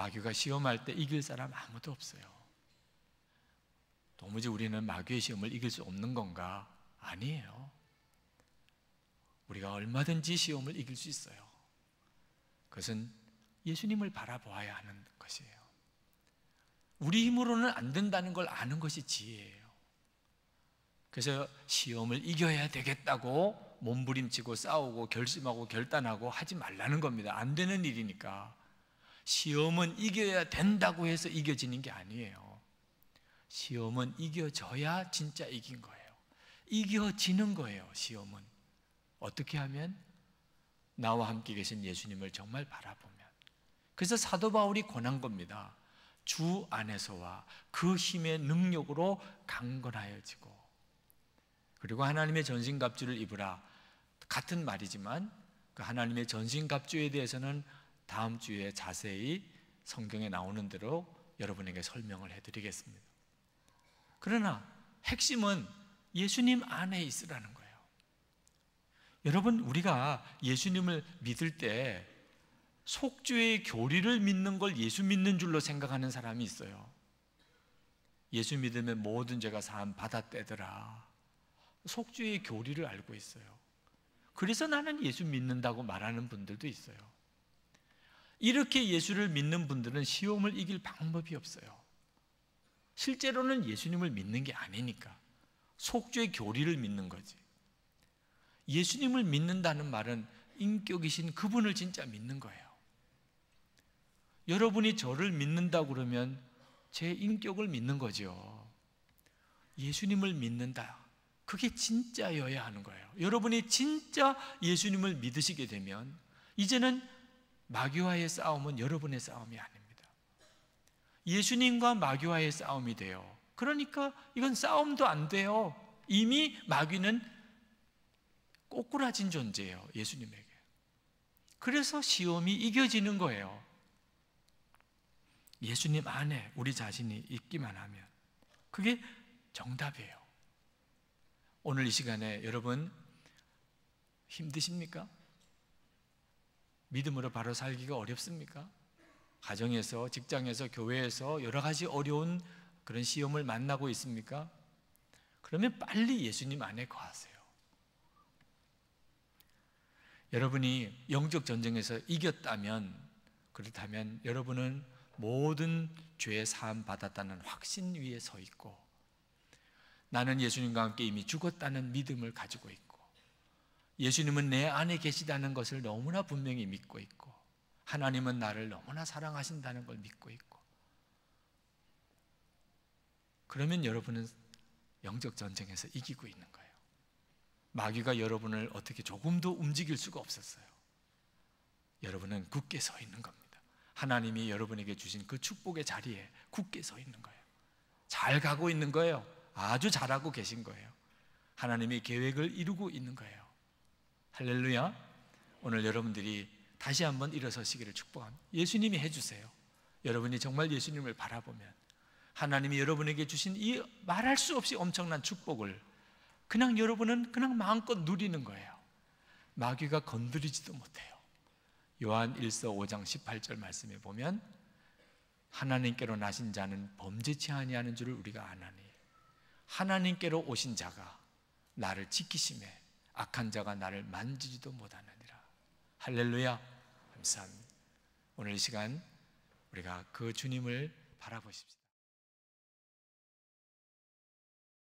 마귀가 시험할 때 이길 사람 아무도 없어요. 도무지 우리는 마귀의 시험을 이길 수 없는 건가? 아니에요. 우리가 얼마든지 시험을 이길 수 있어요. 그것은 예수님을 바라보아야 하는 것이에요. 우리 힘으로는 안 된다는 걸 아는 것이 지혜예요. 그래서 시험을 이겨야 되겠다고 몸부림치고 싸우고 결심하고 결단하고 하지 말라는 겁니다. 안 되는 일이니까. 시험은 이겨야 된다고 해서 이겨지는 게 아니에요. 시험은 이겨져야 진짜 이긴 거예요. 이겨지는 거예요, 시험은. 어떻게 하면? 나와 함께 계신 예수님을 정말 바라보면. 그래서 사도 바울이 권한 겁니다. 주 안에서와 그 힘의 능력으로 강건하여지고, 그리고 하나님의 전신갑주를 입으라. 같은 말이지만, 그 하나님의 전신갑주에 대해서는 다음 주에 자세히 성경에 나오는 대로 여러분에게 설명을 해드리겠습니다. 그러나 핵심은 예수님 안에 있으라는 거예요. 여러분, 우리가 예수님을 믿을 때 속죄의 교리를 믿는 걸 예수 믿는 줄로 생각하는 사람이 있어요. 예수 믿으면 모든 죄가 사함 받았대더라. 속죄의 교리를 알고 있어요. 그래서 나는 예수 믿는다고 말하는 분들도 있어요. 이렇게 예수를 믿는 분들은 시험을 이길 방법이 없어요. 실제로는 예수님을 믿는 게 아니니까. 속죄 교리를 믿는 거지. 예수님을 믿는다는 말은 인격이신 그분을 진짜 믿는 거예요. 여러분이 저를 믿는다 그러면 제 인격을 믿는 거죠. 예수님을 믿는다. 그게 진짜여야 하는 거예요. 여러분이 진짜 예수님을 믿으시게 되면 이제는 마귀와의 싸움은 여러분의 싸움이 아닙니다. 예수님과 마귀와의 싸움이 돼요. 그러니까 이건 싸움도 안 돼요. 이미 마귀는 꼬꾸라진 존재예요. 예수님에게. 그래서 시험이 이겨지는 거예요. 예수님 안에 우리 자신이 있기만 하면. 그게 정답이에요. 오늘 이 시간에 여러분 힘드십니까? 믿음으로 바로 살기가 어렵습니까? 가정에서, 직장에서, 교회에서 여러 가지 어려운 그런 시험을 만나고 있습니까? 그러면 빨리 예수님 안에 거하세요. 여러분이 영적 전쟁에서 이겼다면, 그렇다면 여러분은 모든 죄의 사함 받았다는 확신 위에 서 있고, 나는 예수님과 함께 이미 죽었다는 믿음을 가지고 있고, 예수님은 내 안에 계시다는 것을 너무나 분명히 믿고 있고, 하나님은 나를 너무나 사랑하신다는 걸 믿고 있고, 그러면 여러분은 영적 전쟁에서 이기고 있는 거예요. 마귀가 여러분을 어떻게 조금도 움직일 수가 없었어요. 여러분은 굳게 서 있는 겁니다. 하나님이 여러분에게 주신 그 축복의 자리에 굳게 서 있는 거예요. 잘 가고 있는 거예요. 아주 잘하고 계신 거예요. 하나님이 계획을 이루고 있는 거예요. 할렐루야. 오늘 여러분들이 다시 한번 일어서시기를 축복합니다. 예수님이 해주세요. 여러분이 정말 예수님을 바라보면 하나님이 여러분에게 주신 이 말할 수 없이 엄청난 축복을 그냥 여러분은 그냥 마음껏 누리는 거예요. 마귀가 건드리지도 못해요. 요한 1서 5장 18절 말씀에 보면 하나님께로 나신 자는 범죄치 아니하는 줄을 우리가 아나니 하나님께로 오신 자가 나를 지키심에 악한 자가 나를 만지지도 못하느니라. 할렐루야. 감사합니다. 오늘 시간 우리가 그 주님을 바라보십시오.